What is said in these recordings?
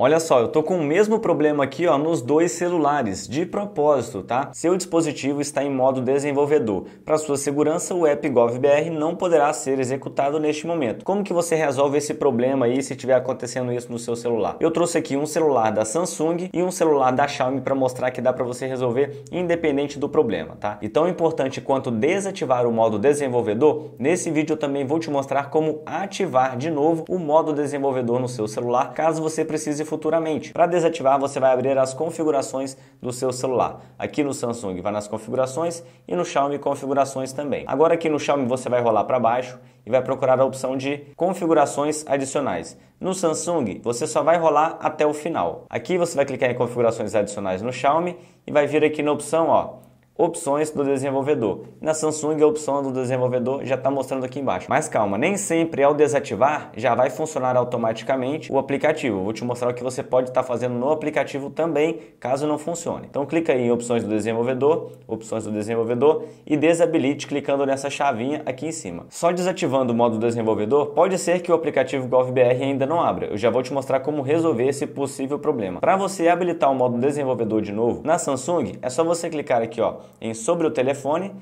Olha só, eu tô com o mesmo problema aqui, ó, nos dois celulares, de propósito, tá? Seu dispositivo está em modo desenvolvedor. Para sua segurança, o app GovBR não poderá ser executado neste momento. Como que você resolve esse problema aí se estiver acontecendo isso no seu celular? Eu trouxe aqui um celular da Samsung e um celular da Xiaomi para mostrar que dá para você resolver independente do problema, tá? E tão importante quanto desativar o modo desenvolvedor, nesse vídeo eu também vou te mostrar como ativar de novo o modo desenvolvedor no seu celular, caso você precise futuramente. Para desativar, você vai abrir as configurações do seu celular. Aqui no Samsung vai nas configurações e no Xiaomi configurações também. Agora aqui no Xiaomi você vai rolar para baixo e vai procurar a opção de configurações adicionais. No Samsung, você só vai rolar até o final. Aqui você vai clicar em configurações adicionais no Xiaomi e vai vir aqui na opção, ó, opções do desenvolvedor. Na Samsung, a opção do desenvolvedor já está mostrando aqui embaixo. Mas calma, nem sempre ao desativar já vai funcionar automaticamente o aplicativo. Vou te mostrar o que você pode estar tá fazendo no aplicativo também, caso não funcione. Então clica aí em opções do desenvolvedor, opções do desenvolvedor e desabilite clicando nessa chavinha aqui em cima. Só desativando o modo desenvolvedor, pode ser que o aplicativo GovBR ainda não abra. Eu já vou te mostrar como resolver esse possível problema. Para você habilitar o modo desenvolvedor de novo, na Samsung é só você clicar aqui ó, em sobre o telefone,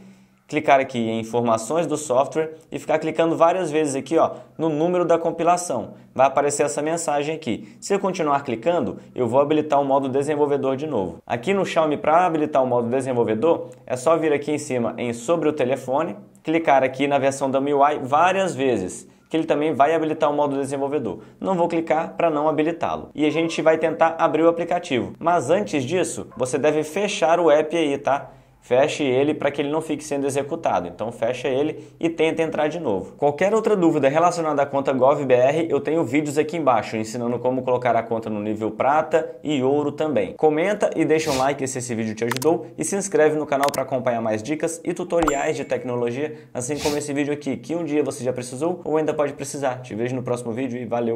clicar aqui em informações do software e ficar clicando várias vezes aqui ó, no número da compilação. Vai aparecer essa mensagem aqui. Se eu continuar clicando, eu vou habilitar o modo desenvolvedor de novo. Aqui no Xiaomi, para habilitar o modo desenvolvedor, é só vir aqui em cima em sobre o telefone, clicar aqui na versão da MIUI várias vezes que ele também vai habilitar o modo desenvolvedor. Não vou clicar para não habilitá-lo. E a gente vai tentar abrir o aplicativo. Mas antes disso, você deve fechar o app aí, tá? Feche ele para que ele não fique sendo executado. Então fecha ele e tenta entrar de novo. Qualquer outra dúvida relacionada à conta GovBR, eu tenho vídeos aqui embaixo ensinando como colocar a conta no nível prata e ouro também. Comenta e deixa um like se esse vídeo te ajudou e se inscreve no canal para acompanhar mais dicas e tutoriais de tecnologia, assim como esse vídeo aqui, que um dia você já precisou ou ainda pode precisar. Te vejo no próximo vídeo e valeu!